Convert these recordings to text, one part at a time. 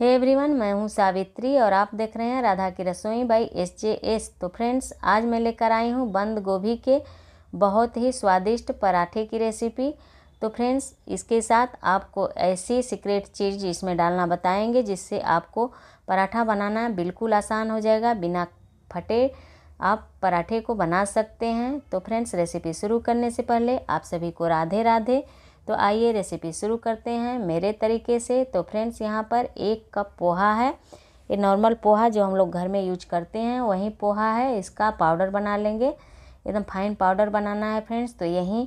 hey everyone मैं हूँ सावित्री और आप देख रहे हैं राधा की रसोई बाई एस जे एस तो फ्रेंड्स आज मैं लेकर आई हूँ बंद गोभी के बहुत ही स्वादिष्ट पराठे की रेसिपी तो फ्रेंड्स इसके साथ आपको ऐसी सीक्रेट चीज़ इसमें डालना बताएंगे जिससे आपको पराठा बनाना बिल्कुल आसान हो जाएगा बिना फटे आप पराठे को बना सकते हैं तो फ्रेंड्स रेसिपी शुरू करने से पहले आप सभी को राधे राधे तो आइए रेसिपी शुरू करते हैं मेरे तरीके से तो फ्रेंड्स यहाँ पर एक कप पोहा है ये नॉर्मल पोहा जो हम लोग घर में यूज करते हैं वही पोहा है इसका पाउडर बना लेंगे एकदम फाइन पाउडर बनाना है फ्रेंड्स तो यही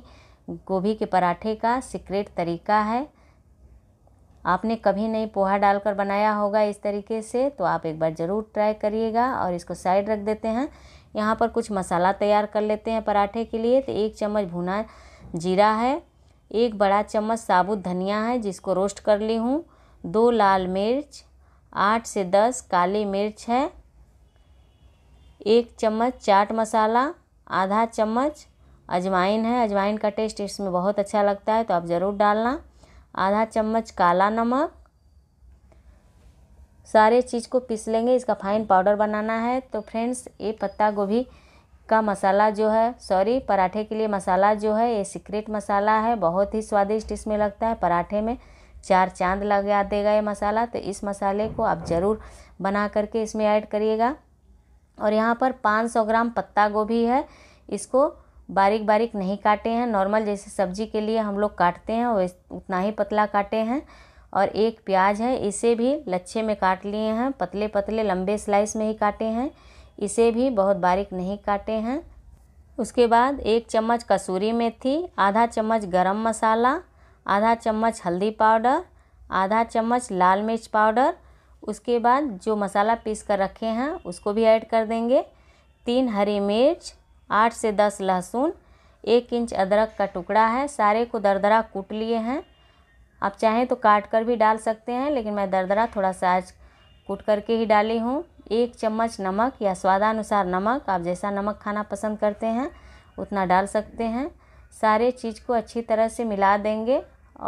गोभी के पराठे का सीक्रेट तरीका है आपने कभी नहीं पोहा डालकर बनाया होगा इस तरीके से तो आप एक बार ज़रूर ट्राई करिएगा और इसको साइड रख देते हैं यहाँ पर कुछ मसाला तैयार कर लेते हैं पराठे के लिए तो एक चम्मच भुना जीरा है एक बड़ा चम्मच साबुत धनिया है जिसको रोस्ट कर ली हूँ दो लाल मिर्च आठ से दस काली मिर्च है एक चम्मच चाट मसाला आधा चम्मच अजवाइन है अजवाइन का टेस्ट इसमें बहुत अच्छा लगता है तो आप ज़रूर डालना आधा चम्मच काला नमक सारे चीज़ को पीस लेंगे इसका फाइन पाउडर बनाना है तो फ्रेंड्स ये पत्ता गोभी का मसाला जो है सॉरी पराठे के लिए मसाला जो है ये सीक्रेट मसाला है बहुत ही स्वादिष्ट इसमें लगता है पराठे में चार चांद लगा देगा ये मसाला तो इस मसाले को आप ज़रूर बना करके इसमें ऐड करिएगा और यहाँ पर 500 ग्राम पत्ता गोभी है इसको बारीक बारीक नहीं काटे हैं नॉर्मल जैसे सब्जी के लिए हम लोग काटते हैं वैसे उतना ही पतला काटे हैं और एक प्याज है इसे भी लच्छे में काट लिए हैं पतले पतले लंबे स्लाइस में ही काटे हैं इसे भी बहुत बारीक नहीं काटे हैं उसके बाद एक चम्मच कसूरी मेथी आधा चम्मच गरम मसाला आधा चम्मच हल्दी पाउडर आधा चम्मच लाल मिर्च पाउडर उसके बाद जो मसाला पीस कर रखे हैं उसको भी ऐड कर देंगे तीन हरी मिर्च आठ से दस लहसुन एक इंच अदरक का टुकड़ा है सारे को दरदरा कूट लिए हैं आप चाहें तो काट कर भी डाल सकते हैं लेकिन मैं दरदरा थोड़ा सा आज कूट करके ही डाली हूँ एक चम्मच नमक या स्वादानुसार नमक आप जैसा नमक खाना पसंद करते हैं उतना डाल सकते हैं सारे चीज़ को अच्छी तरह से मिला देंगे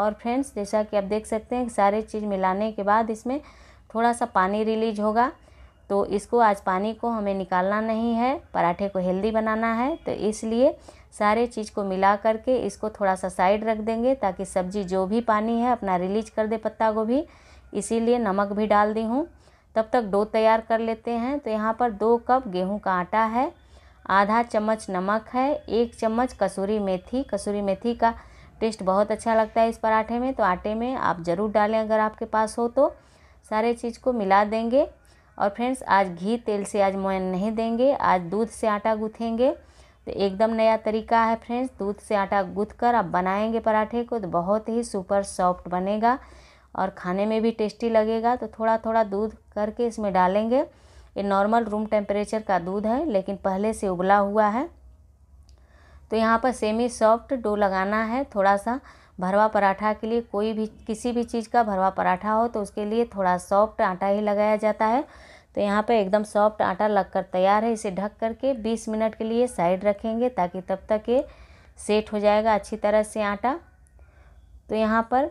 और फ्रेंड्स जैसा कि आप देख सकते हैं सारे चीज़ मिलाने के बाद इसमें थोड़ा सा पानी रिलीज होगा तो इसको आज पानी को हमें निकालना नहीं है पराठे को हेल्दी बनाना है तो इसलिए सारे चीज़ को मिला करके इसको थोड़ा सा साइड रख देंगे ताकि सब्ज़ी जो भी पानी है अपना रिलीज कर दे पत्ता गोभी इसीलिए नमक भी डाल दी हूँ तब तक डो तैयार कर लेते हैं तो यहाँ पर दो कप गेहूं का आटा है आधा चम्मच नमक है एक चम्मच कसूरी मेथी कसूरी मेथी का टेस्ट बहुत अच्छा लगता है इस पराठे में तो आटे में आप ज़रूर डालें अगर आपके पास हो तो सारे चीज़ को मिला देंगे और फ्रेंड्स आज घी तेल से आज मोयन नहीं देंगे आज दूध से आटा गूँथेंगे तो एकदम नया तरीका है फ्रेंड्स दूध से आटा गूँथ कर आप बनाएँगे पराठे को तो बहुत ही सुपर सॉफ्ट बनेगा और खाने में भी टेस्टी लगेगा तो थोड़ा थोड़ा दूध करके इसमें डालेंगे ये नॉर्मल रूम टेम्परेचर का दूध है लेकिन पहले से उबला हुआ है तो यहाँ पर सेमी सॉफ्ट डो लगाना है थोड़ा सा भरवा पराठा के लिए कोई भी किसी भी चीज़ का भरवा पराठा हो तो उसके लिए थोड़ा सॉफ्ट आटा ही लगाया जाता है तो यहाँ पर एकदम सॉफ्ट आटा लगकर तैयार है इसे ढक करके 20 मिनट के लिए साइड रखेंगे ताकि तब तक ये सेट हो जाएगा अच्छी तरह से आटा तो यहाँ पर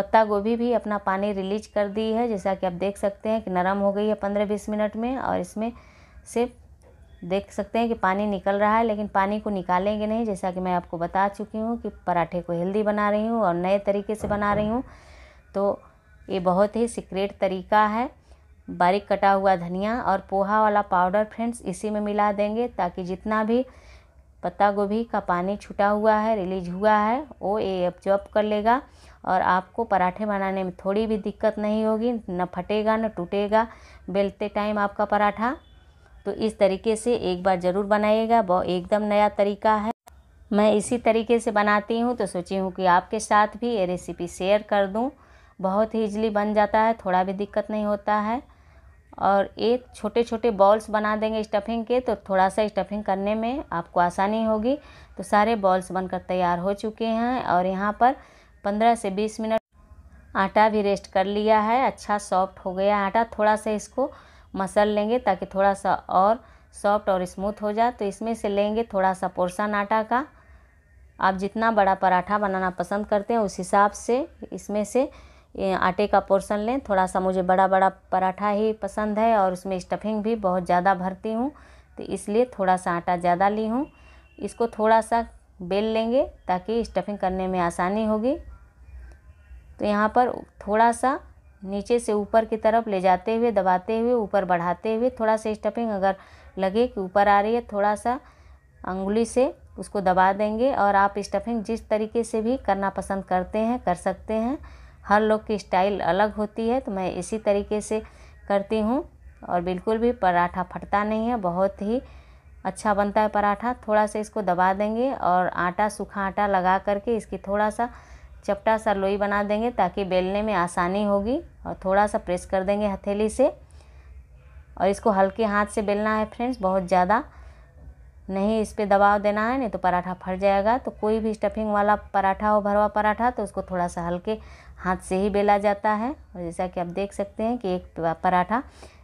पत्ता गोभी भी अपना पानी रिलीज कर दी है जैसा कि आप देख सकते हैं कि नरम हो गई है पंद्रह बीस मिनट में और इसमें से देख सकते हैं कि पानी निकल रहा है लेकिन पानी को निकालेंगे नहीं जैसा कि मैं आपको बता चुकी हूँ कि पराठे को हेल्दी बना रही हूँ और नए तरीके से बना रही हूँ तो ये बहुत ही सीक्रेट तरीका है बारीक कटा हुआ धनिया और पोहा वाला पाउडर फ्रेंड्स इसी में मिला देंगे ताकि जितना भी पत्ता गोभी का पानी छुटा हुआ है रिलीज हुआ है वो ये एब्जॉर्ब कर लेगा और आपको पराठे बनाने में थोड़ी भी दिक्कत नहीं होगी न फटेगा न टूटेगा बेलते टाइम आपका पराठा तो इस तरीके से एक बार ज़रूर बनाइएगा बहुत एकदम नया तरीका है मैं इसी तरीके से बनाती हूँ तो सोची हूँ कि आपके साथ भी ये रेसिपी शेयर कर दूँ बहुत ही इजली बन जाता है थोड़ा भी दिक्कत नहीं होता है और एक छोटे छोटे बॉल्स बना देंगे स्टफिंग के तो थोड़ा सा स्टफिंग करने में आपको आसानी होगी तो सारे बॉल्स बनकर तैयार हो चुके हैं और यहाँ पर पंद्रह से बीस मिनट आटा भी रेस्ट कर लिया है अच्छा सॉफ्ट हो गया आटा थोड़ा सा इसको मसल लेंगे ताकि थोड़ा सा और सॉफ्ट और स्मूथ हो जाए तो इसमें से लेंगे थोड़ा सा पोर्सन आटा का आप जितना बड़ा पराठा बनाना पसंद करते हैं उस हिसाब से इसमें से आटे का पोर्सन लें थोड़ा सा मुझे बड़ा बड़ा पराठा ही पसंद है और उसमें स्टफिंग भी बहुत ज़्यादा भरती हूँ तो इसलिए थोड़ा सा आटा ज़्यादा ली हूँ इसको थोड़ा सा बेल लेंगे ताकि स्टफिंग करने में आसानी होगी तो यहाँ पर थोड़ा सा नीचे से ऊपर की तरफ ले जाते हुए दबाते हुए ऊपर बढ़ाते हुए थोड़ा सा स्टफिंग अगर लगे कि ऊपर आ रही है थोड़ा सा अंगुली से उसको दबा देंगे और आप स्टफिंग जिस तरीके से भी करना पसंद करते हैं कर सकते हैं हर लोग की स्टाइल अलग होती है तो मैं इसी तरीके से करती हूँ और बिल्कुल भी पराठा फटता नहीं है बहुत ही अच्छा बनता है पराठा थोड़ा सा इसको दबा देंगे और आटा सूखा आटा लगा करके इसकी थोड़ा सा चपटा सा लोई बना देंगे ताकि बेलने में आसानी होगी और थोड़ा सा प्रेस कर देंगे हथेली से और इसको हल्के हाथ से बेलना है फ्रेंड्स बहुत ज़्यादा नहीं इस पर दबाव देना है नहीं तो पराठा फट जाएगा तो कोई भी स्टफिंग वाला पराठा हो भरवा पराठा तो उसको थोड़ा सा हल्के हाथ से ही बेला जाता है और जैसा कि आप देख सकते हैं कि एक पराठा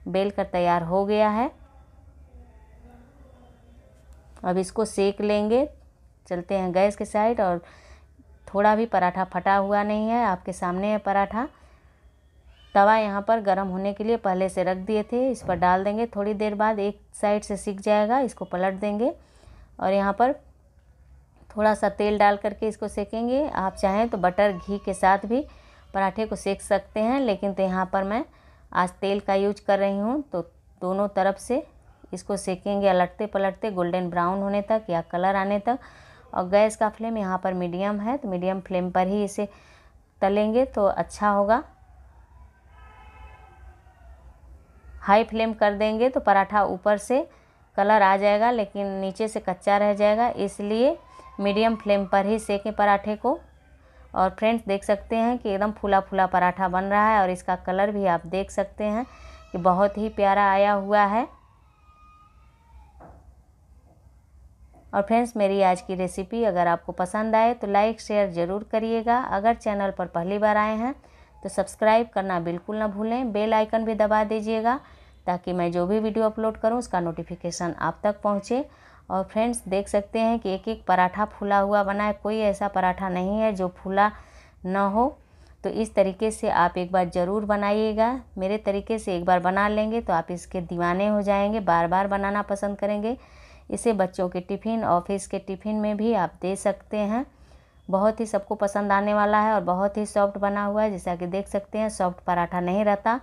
बेल कर तैयार हो गया है अब इसको सेक लेंगे चलते हैं गैस के साइड और थोड़ा भी पराठा फटा हुआ नहीं है आपके सामने है पराठा तवा यहाँ पर गर्म होने के लिए पहले से रख दिए थे इस पर डाल देंगे थोड़ी देर बाद एक साइड से सीख जाएगा इसको पलट देंगे और यहाँ पर थोड़ा सा तेल डाल करके इसको सेकेंगे आप चाहें तो बटर घी के साथ भी पराठे को सेक सकते हैं लेकिन तो यहाँ पर मैं आज तेल का यूज कर रही हूँ तो दोनों तरफ से इसको सेकेंगे अलटते पलटते गोल्डन ब्राउन होने तक या कलर आने तक और गैस का फ्लेम यहाँ पर मीडियम है तो मीडियम फ्लेम पर ही इसे तलेंगे तो अच्छा होगा हाई फ्लेम कर देंगे तो पराठा ऊपर से कलर आ जाएगा लेकिन नीचे से कच्चा रह जाएगा इसलिए मीडियम फ्लेम पर ही सेकें पराठे को और फ्रेंड्स देख सकते हैं कि एकदम फूला फूला पराठा बन रहा है और इसका कलर भी आप देख सकते हैं कि बहुत ही प्यारा आया हुआ है और फ्रेंड्स मेरी आज की रेसिपी अगर आपको पसंद आए तो लाइक शेयर ज़रूर करिएगा अगर चैनल पर पहली बार आए हैं तो सब्सक्राइब करना बिल्कुल ना भूलें बेल आइकन भी दबा दीजिएगा ताकि मैं जो भी वीडियो अपलोड करूं उसका नोटिफिकेशन आप तक पहुंचे और फ्रेंड्स देख सकते हैं कि एक एक पराठा फूला हुआ बना है कोई ऐसा पराठा नहीं है जो फूला ना हो तो इस तरीके से आप एक बार ज़रूर बनाइएगा मेरे तरीके से एक बार बना लेंगे तो आप इसके दीवाने हो जाएंगे बार बार बनाना पसंद करेंगे इसे बच्चों के टिफ़िन ऑफिस के टिफ़िन में भी आप दे सकते हैं बहुत ही सबको पसंद आने वाला है और बहुत ही सॉफ्ट बना हुआ है जैसा कि देख सकते हैं सॉफ्ट पराठा नहीं रहता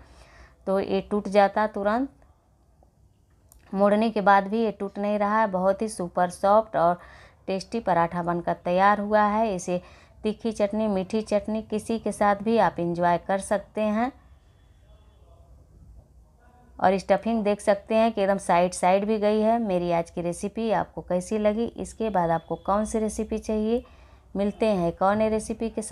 तो ये टूट जाता तुरंत मोड़ने के बाद भी ये टूट नहीं रहा है बहुत ही सुपर सॉफ्ट और टेस्टी पराठा बनकर तैयार हुआ है इसे तीखी चटनी मीठी चटनी किसी के साथ भी आप इंजॉय कर सकते हैं और स्टफिंग देख सकते हैं कि एकदम साइड साइड भी गई है मेरी आज की रेसिपी आपको कैसी लगी इसके बाद आपको कौन सी रेसिपी चाहिए मिलते हैं कौन है रेसिपी के साथ